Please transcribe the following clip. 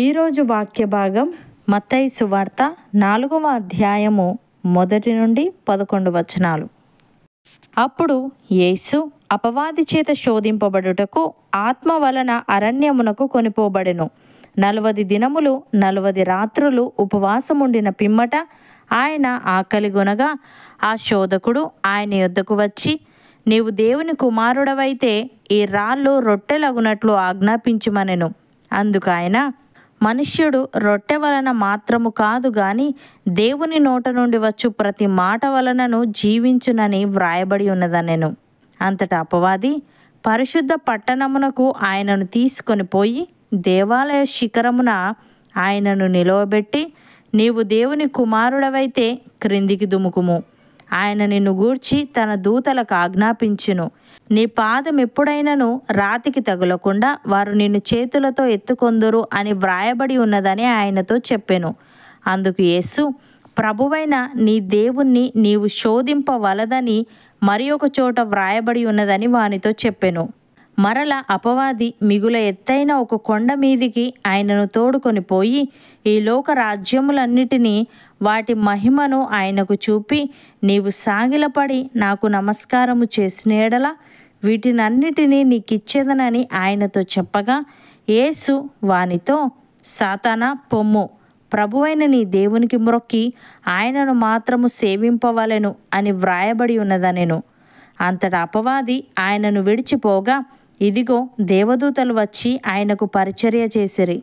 ఈరోజు వాక్య భాగం మత్తయి సువార్త నాలుగవ అధ్యాయము మొదటి నుండి పదకొండు వచనాలు అప్పుడు యేసు అపవాది చేత శోధింపబడుటకు ఆత్మ వలన అరణ్యమునకు కొనిపోబడెను నలవది దినములు నలవది రాత్రులు ఉపవాసముండిన పిమ్మట ఆయన ఆకలిగొనగా ఆ శోధకుడు ఆయన యొద్దకు వచ్చి నీవు దేవుని కుమారుడవైతే ఈ రాళ్ళు రొట్టెలగునట్లు ఆజ్ఞాపించుమనెను అందుకు ఆయన మనుష్యుడు రొట్టె వలన మాత్రము కాదు గాని దేవుని నోట నుండి వచ్చు ప్రతి మాట వలనను జీవించునని వ్రాయబడి ఉన్నదనెను అంతట అపవాది పరిశుద్ధ పట్టణమునకు ఆయనను తీసుకొని పోయి దేవాలయ శిఖరమున ఆయనను నిలవబెట్టి నీవు దేవుని కుమారుడవైతే క్రిందికి దుముకుము ఆయన నిన్ను గూర్చి తన దూతలకు ఆజ్ఞాపించును నీ పాదం ఎప్పుడైనను రాతికి తగులకుండా వారు నిన్ను చేతులతో ఎత్తుకొందురు అని వ్రాయబడి ఉన్నదని ఆయనతో చెప్పెను అందుకు యేసు ప్రభువైన నీ దేవుణ్ణి నీవు శోధింపవలదని మరి ఒక చోట వ్రాయబడి ఉన్నదని వానితో చెప్పెను మరల అపవాది మిగుల ఎత్తైన ఒక కొండ మీదికి ఆయనను తోడుకొని పోయి ఈ లోక రాజ్యములన్నిటినీ వాటి మహిమను ఆయనకు చూపి నీవు సాగిలపడి నాకు నమస్కారము చేసిన ఎడల వీటినన్నిటినీ నీకిచ్చేదనని ఆయనతో చెప్పగా యేసు వానితో సాతాన పొమ్ము ప్రభువైన నీ దేవునికి మ్రొక్కి ఆయనను మాత్రము సేవింపవలెను అని వ్రాయబడి ఉన్నదనెను అంతటా అపవాది ఆయనను విడిచిపోగా ఇదిగో దేవదూతలు వచ్చి ఆయనకు పరిచర్య చేసిరి